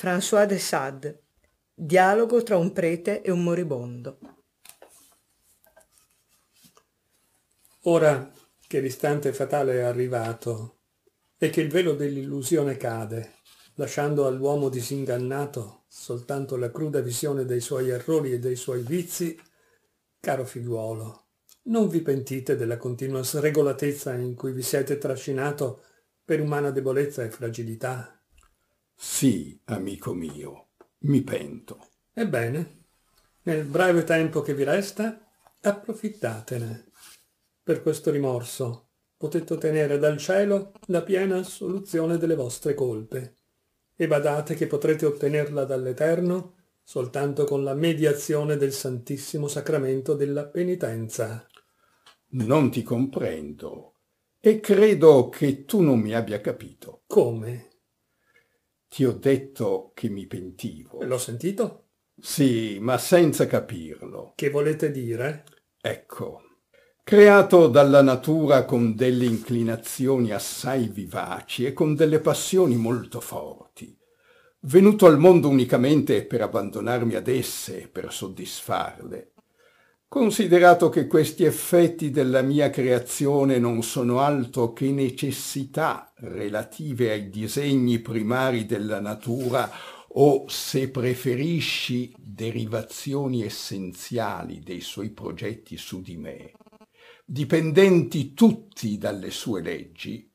François de Sade. Dialogo tra un prete e un moribondo. Ora che l'istante fatale è arrivato e che il velo dell'illusione cade, lasciando all'uomo disingannato soltanto la cruda visione dei suoi errori e dei suoi vizi, caro figliuolo, non vi pentite della continua sregolatezza in cui vi siete trascinato per umana debolezza e fragilità sì, amico mio, mi pento. Ebbene, nel breve tempo che vi resta, approfittatene. Per questo rimorso potete ottenere dal cielo la piena assoluzione delle vostre colpe. E badate che potrete ottenerla dall'Eterno soltanto con la mediazione del Santissimo Sacramento della penitenza. Non ti comprendo e credo che tu non mi abbia capito. Come? ti ho detto che mi pentivo. L'ho sentito? Sì, ma senza capirlo. Che volete dire? Ecco, creato dalla natura con delle inclinazioni assai vivaci e con delle passioni molto forti, venuto al mondo unicamente per abbandonarmi ad esse per soddisfarle, Considerato che questi effetti della mia creazione non sono altro che necessità relative ai disegni primari della natura o, se preferisci, derivazioni essenziali dei suoi progetti su di me, dipendenti tutti dalle sue leggi,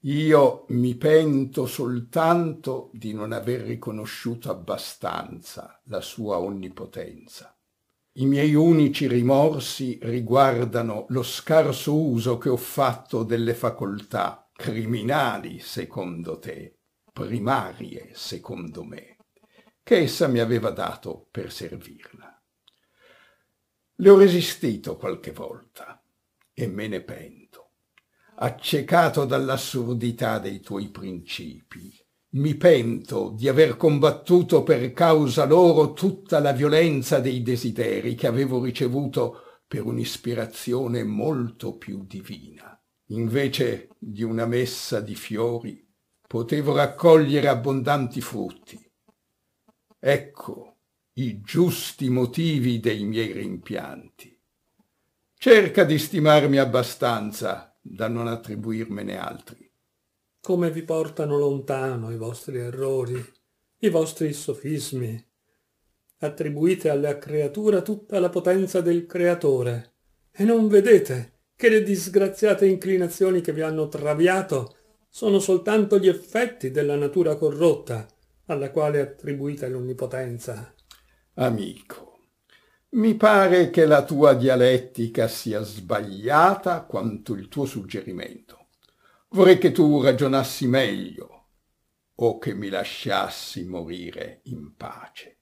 io mi pento soltanto di non aver riconosciuto abbastanza la sua onnipotenza. I miei unici rimorsi riguardano lo scarso uso che ho fatto delle facoltà criminali, secondo te, primarie, secondo me, che essa mi aveva dato per servirla. Le ho resistito qualche volta e me ne pento, accecato dall'assurdità dei tuoi principi, mi pento di aver combattuto per causa loro tutta la violenza dei desideri che avevo ricevuto per un'ispirazione molto più divina. Invece di una messa di fiori potevo raccogliere abbondanti frutti. Ecco i giusti motivi dei miei rimpianti. Cerca di stimarmi abbastanza da non attribuirmene altri come vi portano lontano i vostri errori, i vostri sofismi. Attribuite alla creatura tutta la potenza del creatore e non vedete che le disgraziate inclinazioni che vi hanno traviato sono soltanto gli effetti della natura corrotta alla quale attribuite l'onnipotenza. Amico, mi pare che la tua dialettica sia sbagliata quanto il tuo suggerimento. Vorrei che tu ragionassi meglio o che mi lasciassi morire in pace.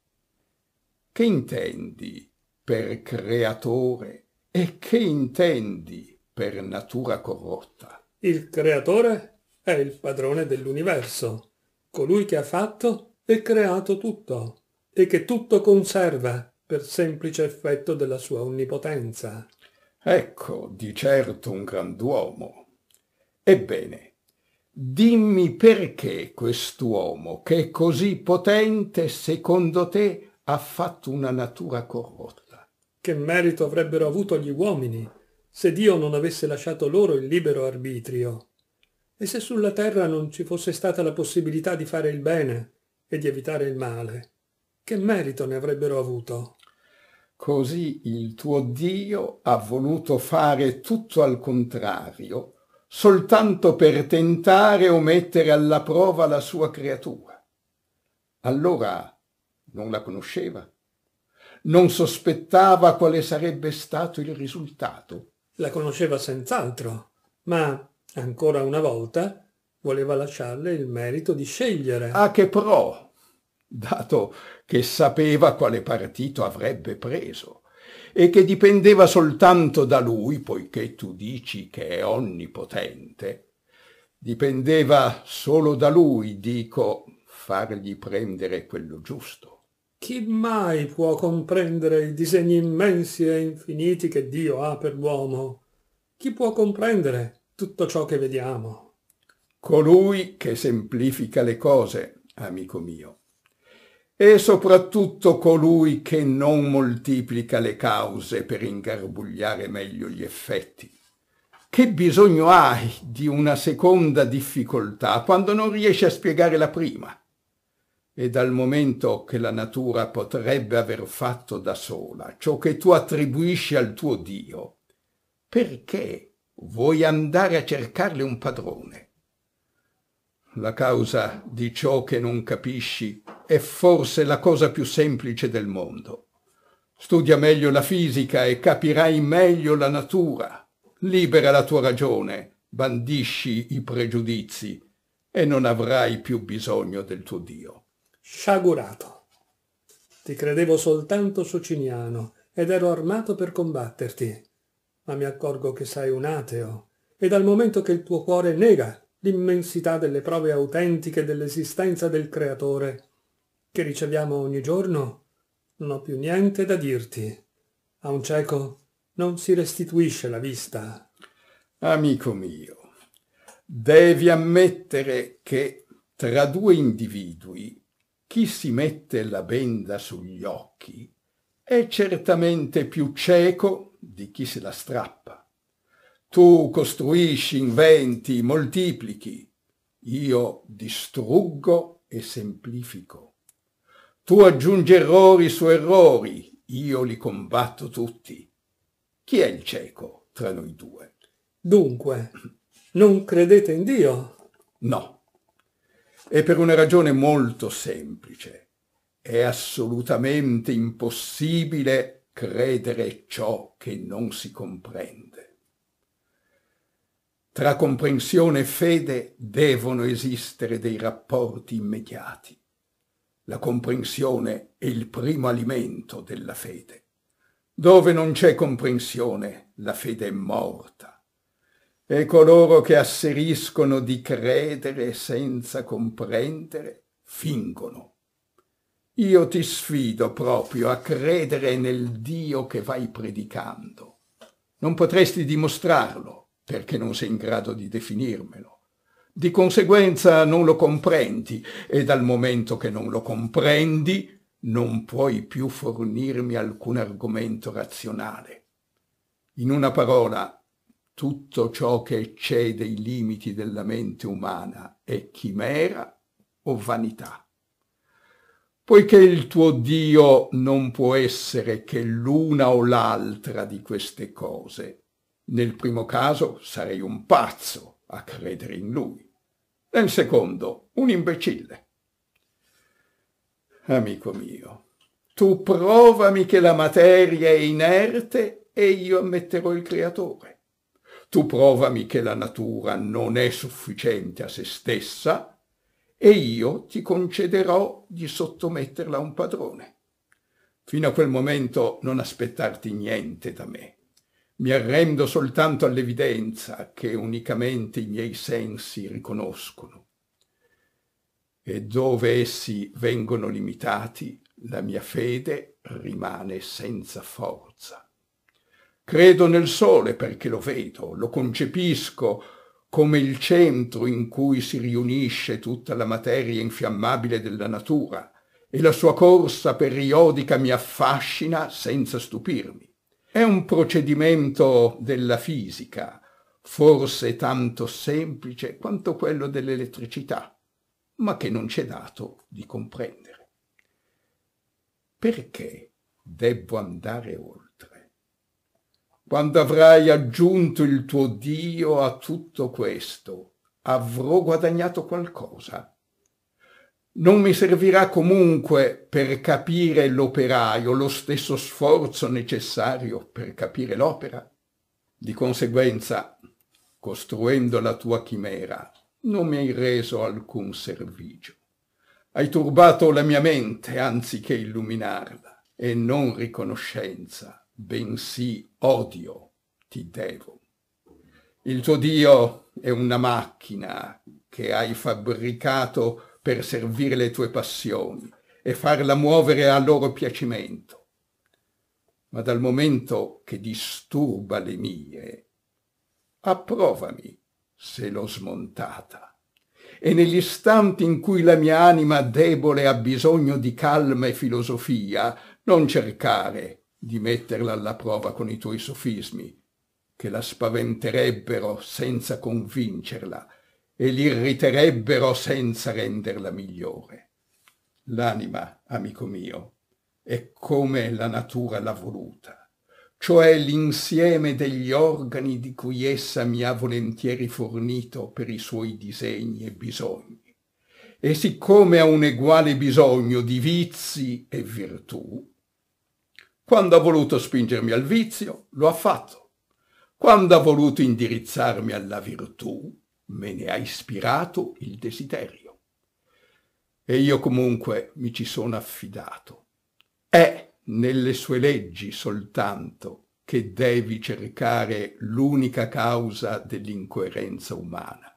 Che intendi per creatore e che intendi per natura corrotta? Il creatore è il padrone dell'universo, colui che ha fatto e creato tutto, e che tutto conserva per semplice effetto della sua onnipotenza. Ecco, di certo un grand'uomo Ebbene, dimmi perché quest'uomo, che è così potente, secondo te ha fatto una natura corrotta? Che merito avrebbero avuto gli uomini se Dio non avesse lasciato loro il libero arbitrio? E se sulla terra non ci fosse stata la possibilità di fare il bene e di evitare il male? Che merito ne avrebbero avuto? Così il tuo Dio ha voluto fare tutto al contrario soltanto per tentare o mettere alla prova la sua creatura. Allora non la conosceva, non sospettava quale sarebbe stato il risultato. La conosceva senz'altro, ma ancora una volta voleva lasciarle il merito di scegliere. A che pro, dato che sapeva quale partito avrebbe preso e che dipendeva soltanto da lui, poiché tu dici che è onnipotente, dipendeva solo da lui, dico, fargli prendere quello giusto. Chi mai può comprendere i disegni immensi e infiniti che Dio ha per l'uomo? Chi può comprendere tutto ciò che vediamo? Colui che semplifica le cose, amico mio e soprattutto colui che non moltiplica le cause per ingarbugliare meglio gli effetti. Che bisogno hai di una seconda difficoltà quando non riesci a spiegare la prima? E dal momento che la natura potrebbe aver fatto da sola ciò che tu attribuisci al tuo Dio, perché vuoi andare a cercarle un padrone? La causa di ciò che non capisci è forse la cosa più semplice del mondo. Studia meglio la fisica e capirai meglio la natura. Libera la tua ragione, bandisci i pregiudizi e non avrai più bisogno del tuo Dio. Sciagurato. Ti credevo soltanto sociniano ed ero armato per combatterti, ma mi accorgo che sei un ateo e dal momento che il tuo cuore nega l'immensità delle prove autentiche dell'esistenza del Creatore, che riceviamo ogni giorno, non ho più niente da dirti. A un cieco non si restituisce la vista. Amico mio, devi ammettere che tra due individui chi si mette la benda sugli occhi è certamente più cieco di chi se la strappa. Tu costruisci, inventi, moltiplichi. Io distruggo e semplifico. Tu aggiungi errori su errori, io li combatto tutti. Chi è il cieco tra noi due? Dunque, non credete in Dio? No. E per una ragione molto semplice. È assolutamente impossibile credere ciò che non si comprende. Tra comprensione e fede devono esistere dei rapporti immediati la comprensione è il primo alimento della fede. Dove non c'è comprensione, la fede è morta. E coloro che asseriscono di credere senza comprendere, fingono. Io ti sfido proprio a credere nel Dio che vai predicando. Non potresti dimostrarlo perché non sei in grado di definirmelo di conseguenza non lo comprendi e dal momento che non lo comprendi non puoi più fornirmi alcun argomento razionale. In una parola, tutto ciò che eccede i limiti della mente umana è chimera o vanità. Poiché il tuo Dio non può essere che l'una o l'altra di queste cose, nel primo caso sarei un pazzo a credere in lui e il secondo, un imbecille. Amico mio, tu provami che la materia è inerte e io ammetterò il creatore. Tu provami che la natura non è sufficiente a se stessa e io ti concederò di sottometterla a un padrone. Fino a quel momento non aspettarti niente da me mi arrendo soltanto all'evidenza che unicamente i miei sensi riconoscono e dove essi vengono limitati la mia fede rimane senza forza. Credo nel sole perché lo vedo, lo concepisco come il centro in cui si riunisce tutta la materia infiammabile della natura e la sua corsa periodica mi affascina senza stupirmi. È un procedimento della fisica, forse tanto semplice quanto quello dell'elettricità, ma che non c'è dato di comprendere. Perché devo andare oltre? Quando avrai aggiunto il tuo Dio a tutto questo, avrò guadagnato qualcosa? non mi servirà comunque per capire l'operaio lo stesso sforzo necessario per capire l'opera. Di conseguenza, costruendo la tua chimera, non mi hai reso alcun servigio. Hai turbato la mia mente anziché illuminarla, e non riconoscenza, bensì odio ti devo. Il tuo Dio è una macchina che hai fabbricato per servire le tue passioni e farla muovere a loro piacimento. Ma dal momento che disturba le mie, approvami se l'ho smontata. E negli istanti in cui la mia anima debole ha bisogno di calma e filosofia, non cercare di metterla alla prova con i tuoi sofismi, che la spaventerebbero senza convincerla, e l'irriterebbero senza renderla migliore. L'anima, amico mio, è come la natura l'ha voluta, cioè l'insieme degli organi di cui essa mi ha volentieri fornito per i suoi disegni e bisogni. E siccome ha un eguale bisogno di vizi e virtù, quando ha voluto spingermi al vizio, lo ha fatto. Quando ha voluto indirizzarmi alla virtù, me ne ha ispirato il desiderio. E io comunque mi ci sono affidato. È nelle sue leggi soltanto che devi cercare l'unica causa dell'incoerenza umana.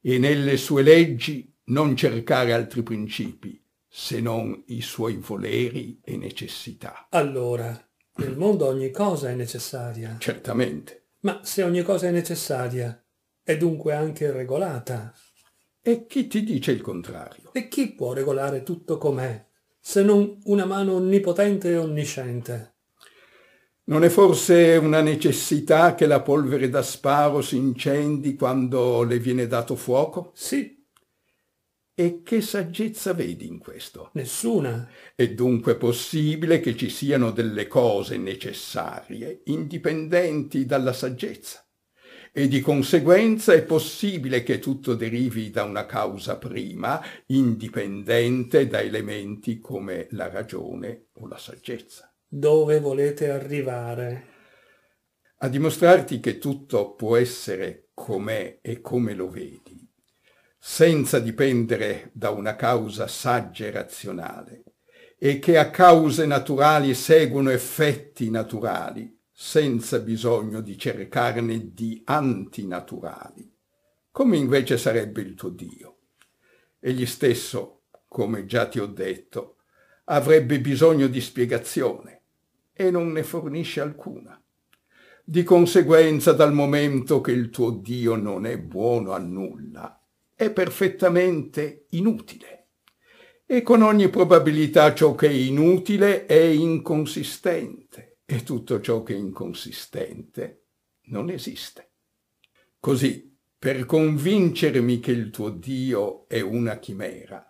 E nelle sue leggi non cercare altri principi se non i suoi voleri e necessità. Allora, nel mondo ogni cosa è necessaria. Certamente. Ma se ogni cosa è necessaria, è dunque anche regolata. E chi ti dice il contrario? E chi può regolare tutto com'è, se non una mano onnipotente e onnisciente? Non è forse una necessità che la polvere da sparo si incendi quando le viene dato fuoco? Sì. E che saggezza vedi in questo? Nessuna. È dunque possibile che ci siano delle cose necessarie, indipendenti dalla saggezza e di conseguenza è possibile che tutto derivi da una causa prima, indipendente da elementi come la ragione o la saggezza. Dove volete arrivare? A dimostrarti che tutto può essere com'è e come lo vedi, senza dipendere da una causa saggia e razionale, e che a cause naturali seguono effetti naturali, senza bisogno di cercarne di antinaturali, come invece sarebbe il tuo Dio. Egli stesso, come già ti ho detto, avrebbe bisogno di spiegazione e non ne fornisce alcuna. Di conseguenza, dal momento che il tuo Dio non è buono a nulla, è perfettamente inutile. E con ogni probabilità ciò che è inutile è inconsistente e tutto ciò che è inconsistente non esiste. Così, per convincermi che il tuo Dio è una chimera,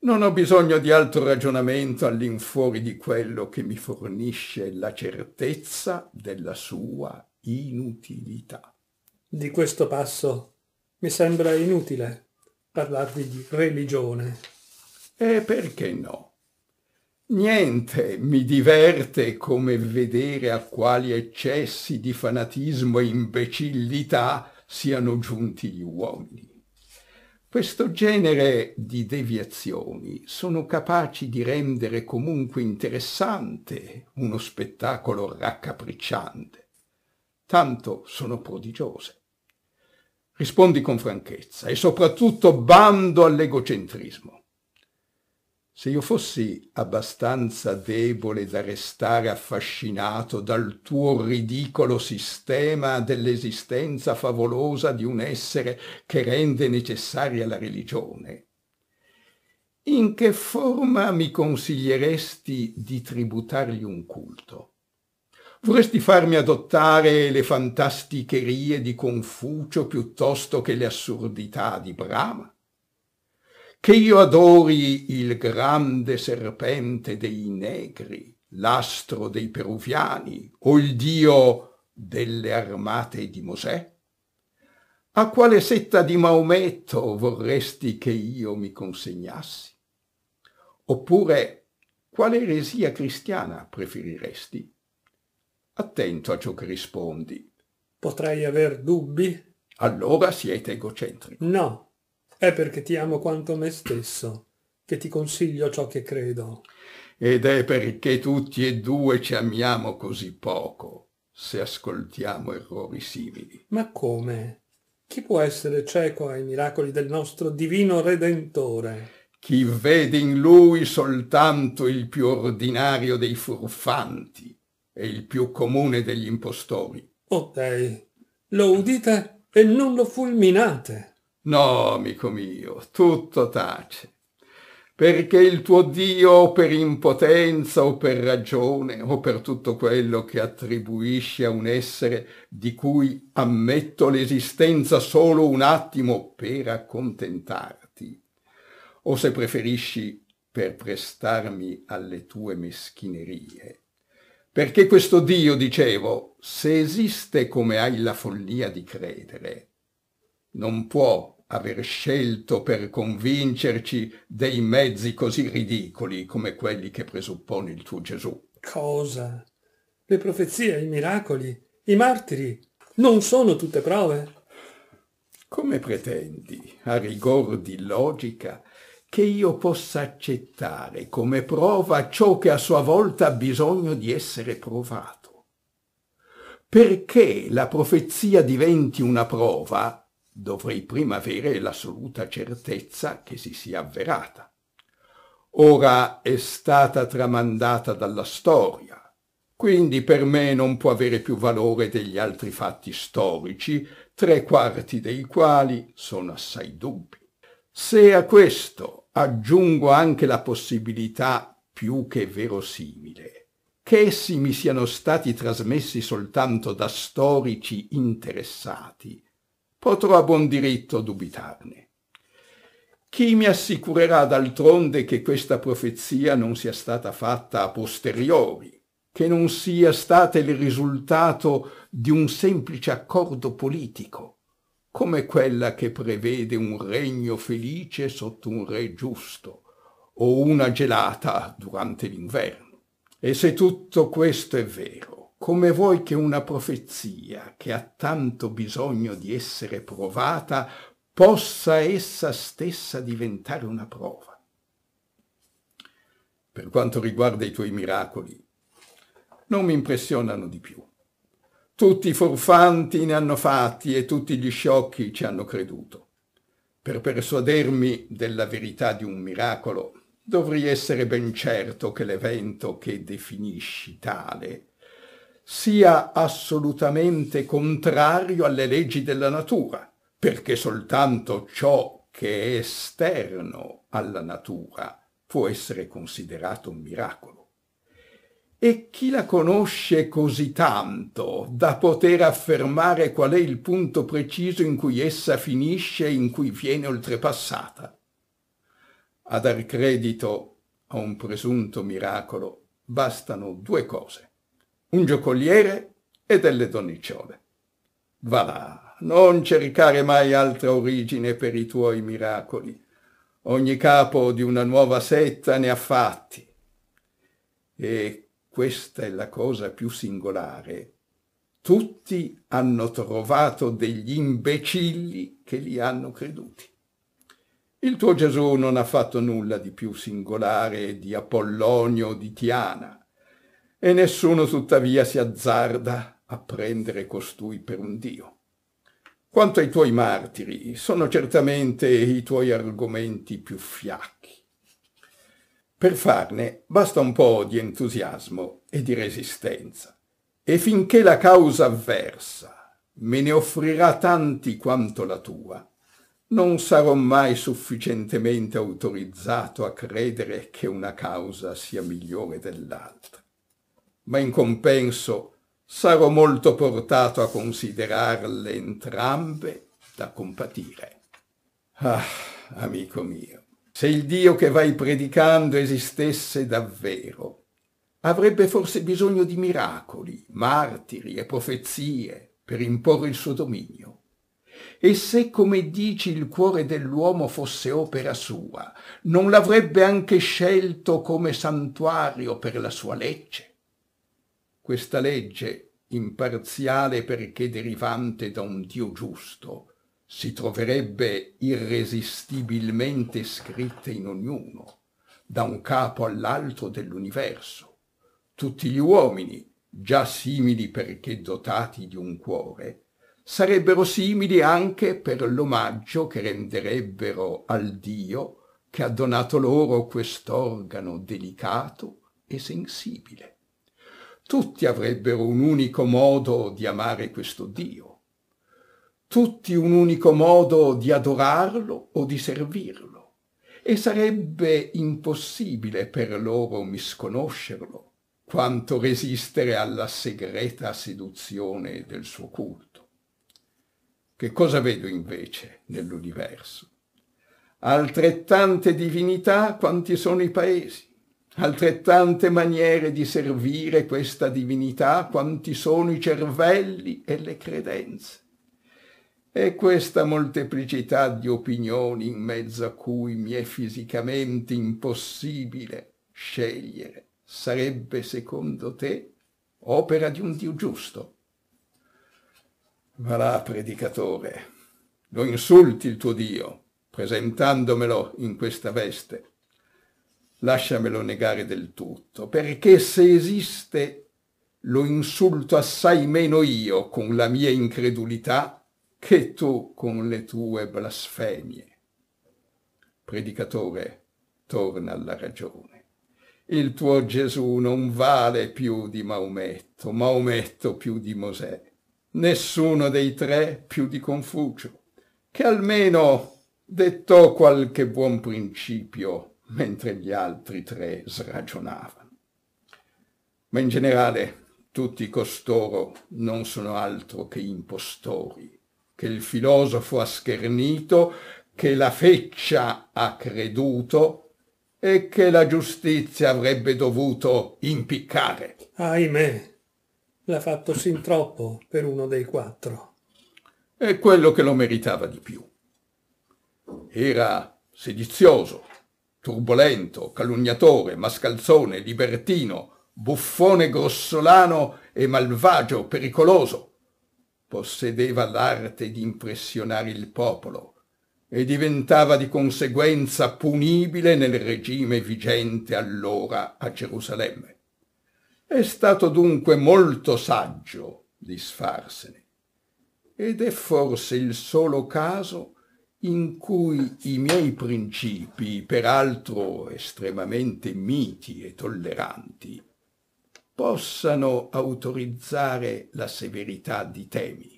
non ho bisogno di altro ragionamento all'infuori di quello che mi fornisce la certezza della sua inutilità. Di questo passo mi sembra inutile parlarvi di religione. E perché no? Niente mi diverte come vedere a quali eccessi di fanatismo e imbecillità siano giunti gli uomini. Questo genere di deviazioni sono capaci di rendere comunque interessante uno spettacolo raccapricciante. Tanto sono prodigiose. Rispondi con franchezza e soprattutto bando all'egocentrismo. Se io fossi abbastanza debole da restare affascinato dal tuo ridicolo sistema dell'esistenza favolosa di un essere che rende necessaria la religione, in che forma mi consiglieresti di tributargli un culto? Vorresti farmi adottare le fantasticherie di Confucio piuttosto che le assurdità di Brahma? che io adori il grande serpente dei negri, l'astro dei peruviani o il dio delle armate di Mosè? A quale setta di Maometto vorresti che io mi consegnassi? Oppure quale eresia cristiana preferiresti? Attento a ciò che rispondi. Potrei aver dubbi? Allora siete egocentrici. No, è perché ti amo quanto me stesso che ti consiglio ciò che credo. Ed è perché tutti e due ci amiamo così poco se ascoltiamo errori simili. Ma come? Chi può essere cieco ai miracoli del nostro divino Redentore? Chi vede in lui soltanto il più ordinario dei furfanti e il più comune degli impostori. O dei, lo udite e non lo fulminate. No, amico mio, tutto tace, perché il tuo Dio per impotenza o per ragione o per tutto quello che attribuisci a un essere di cui ammetto l'esistenza solo un attimo per accontentarti, o se preferisci per prestarmi alle tue meschinerie. Perché questo Dio, dicevo, se esiste come hai la follia di credere, non può aver scelto per convincerci dei mezzi così ridicoli come quelli che presuppone il tuo Gesù. Cosa? Le profezie, i miracoli, i martiri non sono tutte prove? Come pretendi, a rigor di logica, che io possa accettare come prova ciò che a sua volta ha bisogno di essere provato? Perché la profezia diventi una prova dovrei prima avere l'assoluta certezza che si sia avverata. Ora è stata tramandata dalla storia, quindi per me non può avere più valore degli altri fatti storici, tre quarti dei quali sono assai dubbi. Se a questo aggiungo anche la possibilità più che verosimile che essi mi siano stati trasmessi soltanto da storici interessati, potrò a buon diritto dubitarne. Chi mi assicurerà d'altronde che questa profezia non sia stata fatta a posteriori, che non sia stata il risultato di un semplice accordo politico, come quella che prevede un regno felice sotto un re giusto, o una gelata durante l'inverno? E se tutto questo è vero, come vuoi che una profezia che ha tanto bisogno di essere provata possa essa stessa diventare una prova? Per quanto riguarda i tuoi miracoli, non mi impressionano di più. Tutti i furfanti ne hanno fatti e tutti gli sciocchi ci hanno creduto. Per persuadermi della verità di un miracolo, dovrei essere ben certo che l'evento che definisci tale sia assolutamente contrario alle leggi della natura, perché soltanto ciò che è esterno alla natura può essere considerato un miracolo. E chi la conosce così tanto da poter affermare qual è il punto preciso in cui essa finisce e in cui viene oltrepassata? A dar credito a un presunto miracolo bastano due cose un giocoliere e delle donnicciole. Va là, non cercare mai altra origine per i tuoi miracoli. Ogni capo di una nuova setta ne ha fatti. E questa è la cosa più singolare. Tutti hanno trovato degli imbecilli che li hanno creduti. Il tuo Gesù non ha fatto nulla di più singolare di Apollonio di Tiana e nessuno tuttavia si azzarda a prendere costui per un dio. Quanto ai tuoi martiri, sono certamente i tuoi argomenti più fiacchi. Per farne basta un po' di entusiasmo e di resistenza, e finché la causa avversa me ne offrirà tanti quanto la tua, non sarò mai sufficientemente autorizzato a credere che una causa sia migliore dell'altra ma in compenso sarò molto portato a considerarle entrambe da compatire. Ah, amico mio, se il Dio che vai predicando esistesse davvero, avrebbe forse bisogno di miracoli, martiri e profezie per imporre il suo dominio. E se, come dici, il cuore dell'uomo fosse opera sua, non l'avrebbe anche scelto come santuario per la sua legge? questa legge, imparziale perché derivante da un Dio giusto, si troverebbe irresistibilmente scritta in ognuno, da un capo all'altro dell'universo. Tutti gli uomini, già simili perché dotati di un cuore, sarebbero simili anche per l'omaggio che renderebbero al Dio che ha donato loro quest'organo delicato e sensibile. Tutti avrebbero un unico modo di amare questo Dio, tutti un unico modo di adorarlo o di servirlo, e sarebbe impossibile per loro misconoscerlo quanto resistere alla segreta seduzione del suo culto. Che cosa vedo invece nell'universo? Altrettante divinità quanti sono i paesi, altrettante maniere di servire questa divinità quanti sono i cervelli e le credenze. E questa molteplicità di opinioni in mezzo a cui mi è fisicamente impossibile scegliere sarebbe, secondo te, opera di un Dio giusto? Va là, predicatore, lo insulti il tuo Dio presentandomelo in questa veste lasciamelo negare del tutto, perché se esiste lo insulto assai meno io con la mia incredulità che tu con le tue blasfemie. Predicatore, torna alla ragione. Il tuo Gesù non vale più di Maometto, Maometto più di Mosè, nessuno dei tre più di Confucio, che almeno dettò qualche buon principio mentre gli altri tre sragionavano. Ma in generale tutti costoro non sono altro che impostori, che il filosofo ha schernito, che la feccia ha creduto e che la giustizia avrebbe dovuto impiccare. Ahimè, l'ha fatto sin troppo per uno dei quattro. E quello che lo meritava di più. Era sedizioso, turbolento, calunniatore, mascalzone, libertino, buffone grossolano e malvagio, pericoloso. Possedeva l'arte di impressionare il popolo e diventava di conseguenza punibile nel regime vigente allora a Gerusalemme. È stato dunque molto saggio disfarsene. ed è forse il solo caso in cui i miei principi, peraltro estremamente miti e tolleranti, possano autorizzare la severità di temi.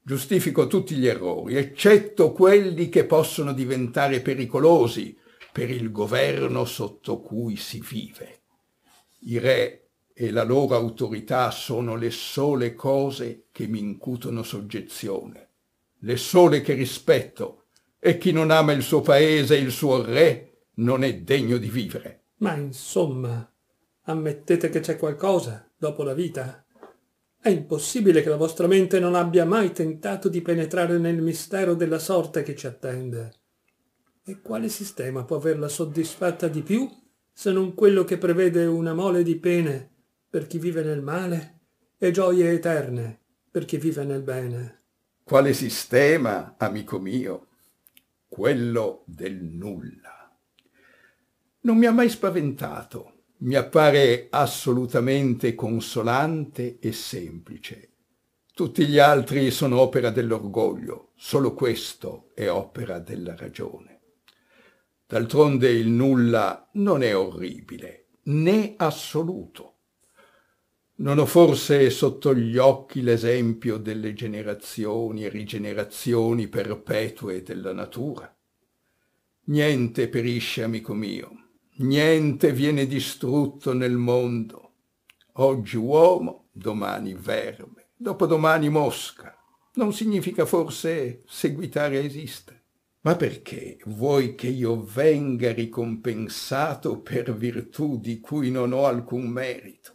Giustifico tutti gli errori, eccetto quelli che possono diventare pericolosi per il governo sotto cui si vive. I re e la loro autorità sono le sole cose che mi incutono soggezione le sole che rispetto, e chi non ama il suo paese e il suo re non è degno di vivere. Ma insomma, ammettete che c'è qualcosa dopo la vita? È impossibile che la vostra mente non abbia mai tentato di penetrare nel mistero della sorte che ci attende. E quale sistema può averla soddisfatta di più se non quello che prevede una mole di pene per chi vive nel male e gioie eterne per chi vive nel bene? Quale sistema, amico mio? Quello del nulla. Non mi ha mai spaventato, mi appare assolutamente consolante e semplice. Tutti gli altri sono opera dell'orgoglio, solo questo è opera della ragione. D'altronde il nulla non è orribile, né assoluto. Non ho forse sotto gli occhi l'esempio delle generazioni e rigenerazioni perpetue della natura? Niente perisce, amico mio, niente viene distrutto nel mondo. Oggi uomo, domani verme, dopodomani mosca. Non significa forse seguitare a esistere. Ma perché vuoi che io venga ricompensato per virtù di cui non ho alcun merito?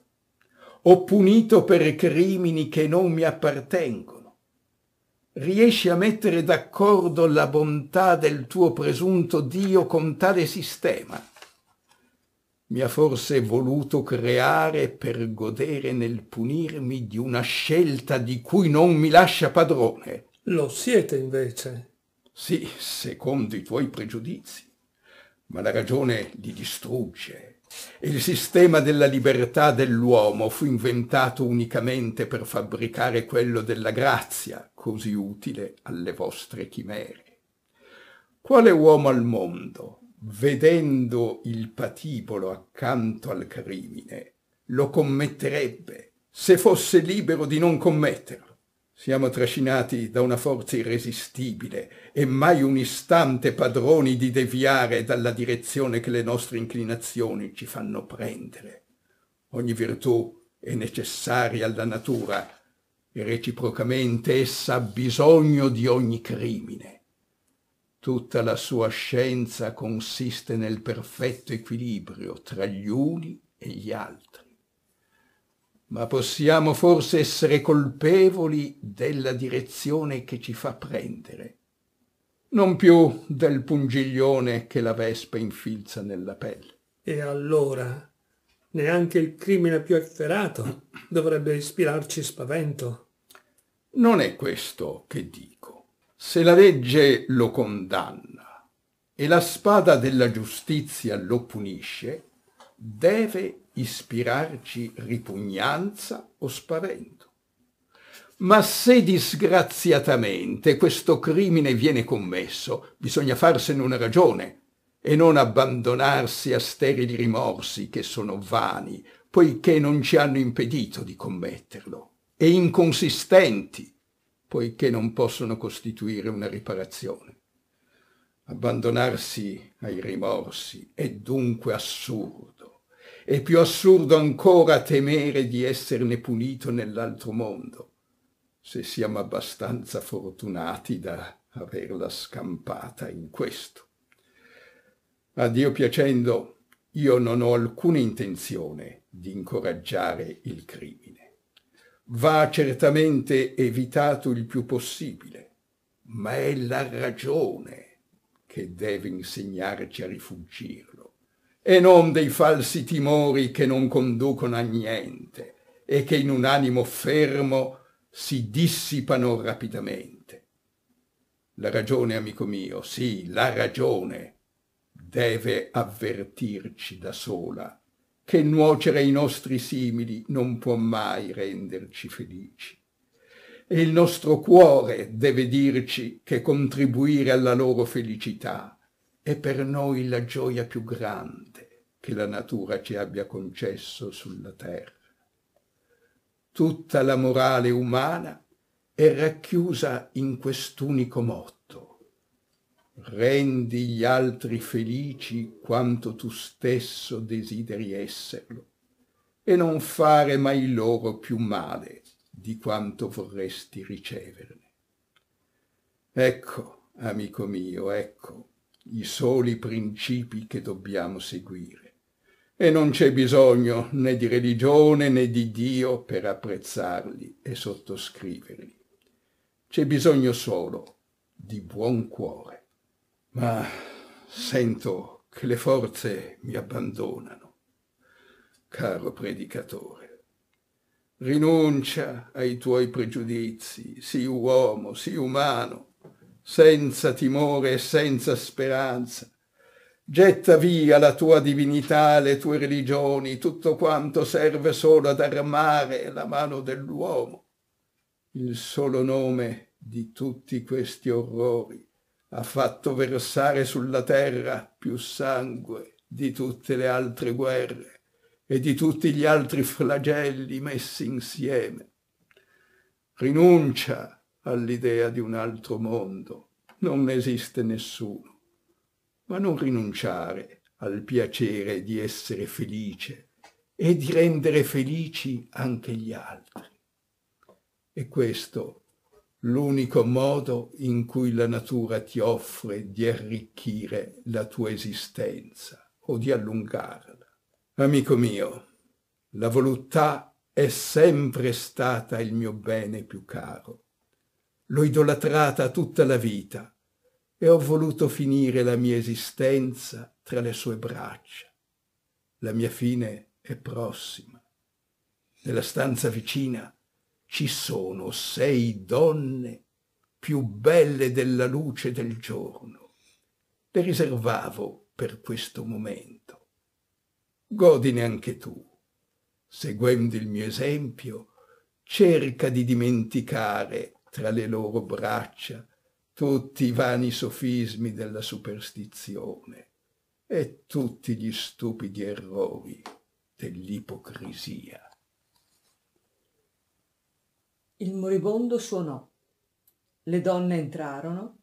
o punito per crimini che non mi appartengono. Riesci a mettere d'accordo la bontà del tuo presunto Dio con tale sistema? Mi ha forse voluto creare per godere nel punirmi di una scelta di cui non mi lascia padrone. Lo siete invece. Sì, secondo i tuoi pregiudizi, ma la ragione li distrugge il sistema della libertà dell'uomo fu inventato unicamente per fabbricare quello della grazia, così utile alle vostre chimere. Quale uomo al mondo, vedendo il patibolo accanto al crimine, lo commetterebbe se fosse libero di non commetterlo? Siamo trascinati da una forza irresistibile e mai un istante padroni di deviare dalla direzione che le nostre inclinazioni ci fanno prendere. Ogni virtù è necessaria alla natura e reciprocamente essa ha bisogno di ogni crimine. Tutta la sua scienza consiste nel perfetto equilibrio tra gli uni e gli altri ma possiamo forse essere colpevoli della direzione che ci fa prendere, non più del pungiglione che la vespa infilza nella pelle. E allora neanche il crimine più efferato dovrebbe ispirarci spavento. Non è questo che dico. Se la legge lo condanna e la spada della giustizia lo punisce, deve ispirarci ripugnanza o spavento. Ma se disgraziatamente questo crimine viene commesso, bisogna farsene una ragione e non abbandonarsi a sterili rimorsi che sono vani, poiché non ci hanno impedito di commetterlo, e inconsistenti, poiché non possono costituire una riparazione. Abbandonarsi ai rimorsi è dunque assurdo è più assurdo ancora temere di esserne punito nell'altro mondo, se siamo abbastanza fortunati da averla scampata in questo. A Dio piacendo, io non ho alcuna intenzione di incoraggiare il crimine. Va certamente evitato il più possibile, ma è la ragione che deve insegnarci a rifugirlo e non dei falsi timori che non conducono a niente e che in un animo fermo si dissipano rapidamente. La ragione, amico mio, sì, la ragione deve avvertirci da sola che nuocere ai nostri simili non può mai renderci felici. E il nostro cuore deve dirci che contribuire alla loro felicità è per noi la gioia più grande che la natura ci abbia concesso sulla terra. Tutta la morale umana è racchiusa in quest'unico motto. Rendi gli altri felici quanto tu stesso desideri esserlo e non fare mai loro più male di quanto vorresti riceverne. Ecco, amico mio, ecco i soli principi che dobbiamo seguire. E non c'è bisogno né di religione né di Dio per apprezzarli e sottoscriverli. C'è bisogno solo di buon cuore. Ma sento che le forze mi abbandonano. Caro predicatore, rinuncia ai tuoi pregiudizi, sii uomo, sii umano, senza timore e senza speranza. Getta via la tua divinità, le tue religioni, tutto quanto serve solo ad armare la mano dell'uomo. Il solo nome di tutti questi orrori ha fatto versare sulla terra più sangue di tutte le altre guerre e di tutti gli altri flagelli messi insieme. Rinuncia all'idea di un altro mondo. Non esiste nessuno. Ma non rinunciare al piacere di essere felice e di rendere felici anche gli altri. E questo l'unico modo in cui la natura ti offre di arricchire la tua esistenza o di allungarla. Amico mio, la voluttà è sempre stata il mio bene più caro l'ho idolatrata tutta la vita e ho voluto finire la mia esistenza tra le sue braccia. La mia fine è prossima. Nella stanza vicina ci sono sei donne più belle della luce del giorno. Le riservavo per questo momento. Godine anche tu. Seguendo il mio esempio, cerca di dimenticare tra le loro braccia tutti i vani sofismi della superstizione e tutti gli stupidi errori dell'ipocrisia. Il moribondo suonò, le donne entrarono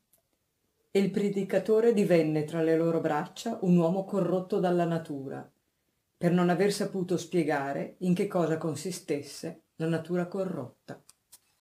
e il predicatore divenne tra le loro braccia un uomo corrotto dalla natura, per non aver saputo spiegare in che cosa consistesse la natura corrotta.